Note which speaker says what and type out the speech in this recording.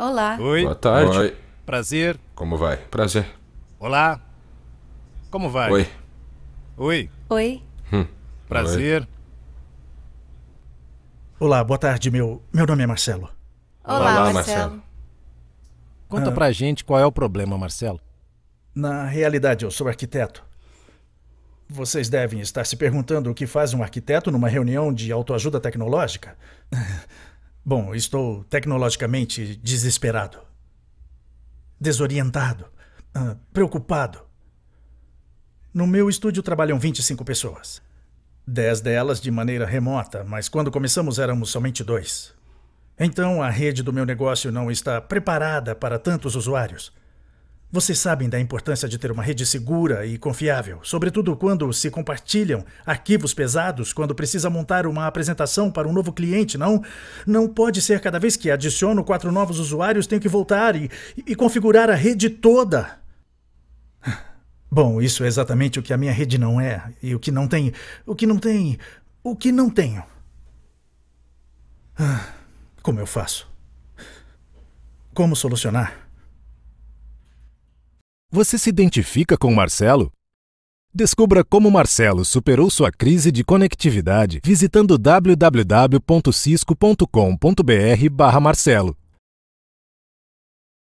Speaker 1: Olá. Oi. Boa tarde. Oi. Prazer. Como vai? Prazer. Olá. Como vai? Oi. Oi. Oi. Hum. Prazer. Oi. Olá, boa tarde. Meu, meu nome é Marcelo. Olá, Olá Marcelo. Marcelo. Conta ah, pra gente qual é o problema, Marcelo. Na realidade, eu sou arquiteto. Vocês devem estar se perguntando o que faz um arquiteto numa reunião de autoajuda tecnológica. Bom, estou tecnologicamente desesperado, desorientado, uh, preocupado. No meu estúdio trabalham 25 pessoas. Dez delas de maneira remota, mas quando começamos éramos somente dois. Então a rede do meu negócio não está preparada para tantos usuários. Vocês sabem da importância de ter uma rede segura e confiável, sobretudo quando se compartilham arquivos pesados, quando precisa montar uma apresentação para um novo cliente, não? Não pode ser cada vez que adiciono quatro novos usuários, tenho que voltar e, e configurar a rede toda. Bom, isso é exatamente o que a minha rede não é, e o que não tem, o que não tem, o que não tenho. Ah, como eu faço? Como solucionar? Você se identifica com Marcelo? Descubra como Marcelo superou sua crise de conectividade visitando www.cisco.com.br/marcelo.